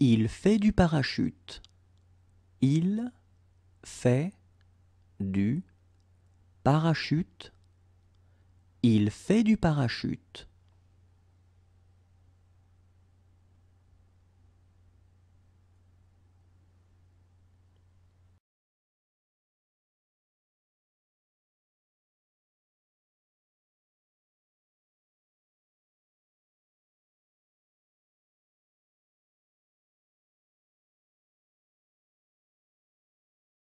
Il fait du parachute. Il fait du parachute. Il fait du parachute.